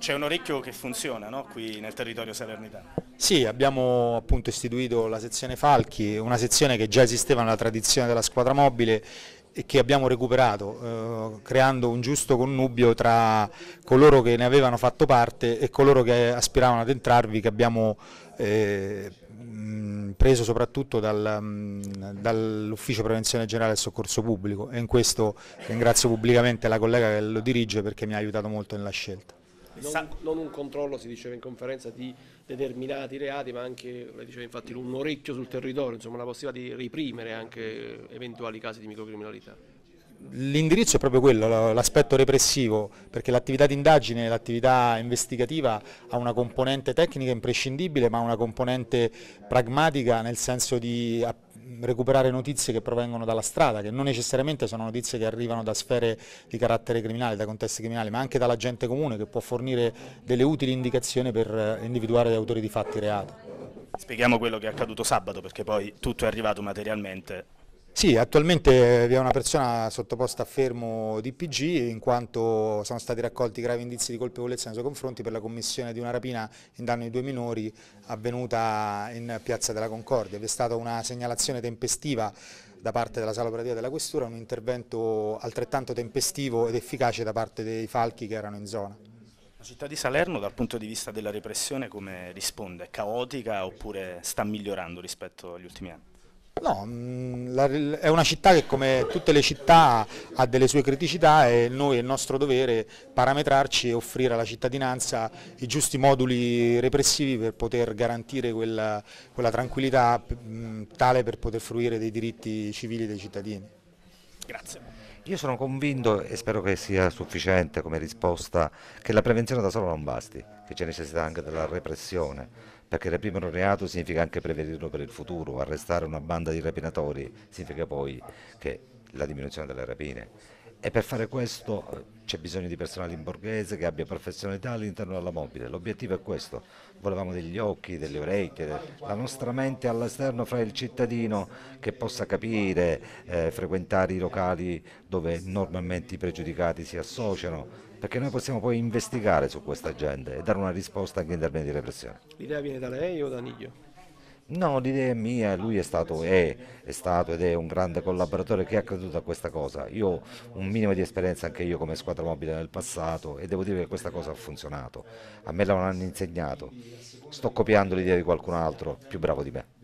c'è un orecchio che funziona no? qui nel territorio salernitano. Sì, abbiamo appunto istituito la sezione Falchi, una sezione che già esisteva nella tradizione della squadra mobile e che abbiamo recuperato eh, creando un giusto connubio tra coloro che ne avevano fatto parte e coloro che aspiravano ad entrarvi che abbiamo eh, mm, preso soprattutto dal, mm, dall'ufficio prevenzione generale del soccorso pubblico e in questo ringrazio pubblicamente la collega che lo dirige perché mi ha aiutato molto nella scelta. Non, non, un controllo, si diceva in conferenza, di determinati reati, ma anche, lei diceva infatti, un orecchio sul territorio, insomma la possibilità di reprimere anche eventuali casi di microcriminalità. L'indirizzo è proprio quello, l'aspetto repressivo, perché l'attività di indagine, l'attività investigativa ha una componente tecnica imprescindibile, ma una componente pragmatica nel senso di recuperare notizie che provengono dalla strada, che non necessariamente sono notizie che arrivano da sfere di carattere criminale, da contesti criminali, ma anche dalla gente comune che può fornire delle utili indicazioni per eh, individuare gli autori di fatti reati. Spieghiamo quello che è accaduto sabato perché poi tutto è arrivato materialmente sì, attualmente vi è una persona sottoposta a fermo DPG in quanto sono stati raccolti gravi indizi di colpevolezza nei suoi confronti per la commissione di una rapina in danno di due minori avvenuta in Piazza della Concordia. Vi è stata una segnalazione tempestiva da parte della sala operativa della Questura, un intervento altrettanto tempestivo ed efficace da parte dei falchi che erano in zona. La città di Salerno dal punto di vista della repressione come risponde? È caotica oppure sta migliorando rispetto agli ultimi anni? No, mm, è una città che come tutte le città ha delle sue criticità e noi è il nostro dovere parametrarci e offrire alla cittadinanza i giusti moduli repressivi per poter garantire quella, quella tranquillità mm, tale per poter fruire dei diritti civili dei cittadini. Grazie. Io sono convinto e spero che sia sufficiente come risposta che la prevenzione da sola non basti, che c'è necessità anche della repressione perché reprimere un reato significa anche prevenirlo per il futuro, arrestare una banda di rapinatori significa poi che la diminuzione delle rapine e per fare questo eh, c'è bisogno di personale in borghese che abbia professionalità all'interno della mobile. L'obiettivo è questo, volevamo degli occhi, delle orecchie, la nostra mente all'esterno fra il cittadino che possa capire, eh, frequentare i locali dove normalmente i pregiudicati si associano, perché noi possiamo poi investigare su questa gente e dare una risposta anche in termini di repressione. L'idea viene da lei o da Niglio? No, l'idea è mia, lui è stato, è, è stato, ed è un grande collaboratore che ha creduto a questa cosa. Io ho un minimo di esperienza anche io come squadra mobile nel passato e devo dire che questa cosa ha funzionato. A me l'hanno insegnato. Sto copiando l'idea di qualcun altro più bravo di me.